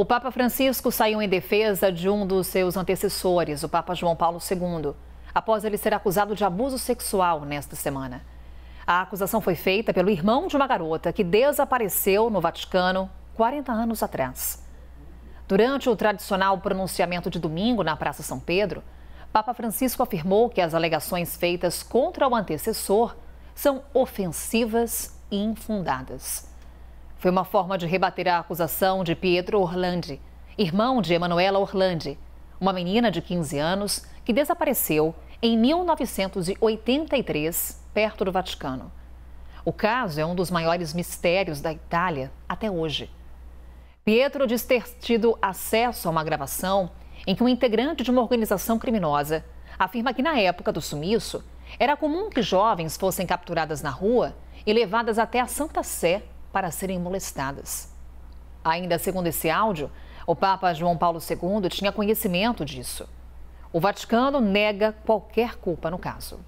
O Papa Francisco saiu em defesa de um dos seus antecessores, o Papa João Paulo II, após ele ser acusado de abuso sexual nesta semana. A acusação foi feita pelo irmão de uma garota que desapareceu no Vaticano 40 anos atrás. Durante o tradicional pronunciamento de domingo na Praça São Pedro, Papa Francisco afirmou que as alegações feitas contra o antecessor são ofensivas e infundadas. Foi uma forma de rebater a acusação de Pedro Orlandi, irmão de Emanuela Orlandi, uma menina de 15 anos que desapareceu em 1983, perto do Vaticano. O caso é um dos maiores mistérios da Itália até hoje. Pietro diz ter tido acesso a uma gravação em que um integrante de uma organização criminosa afirma que, na época do sumiço, era comum que jovens fossem capturadas na rua e levadas até a Santa Sé para serem molestadas. Ainda segundo esse áudio, o Papa João Paulo II tinha conhecimento disso. O Vaticano nega qualquer culpa no caso.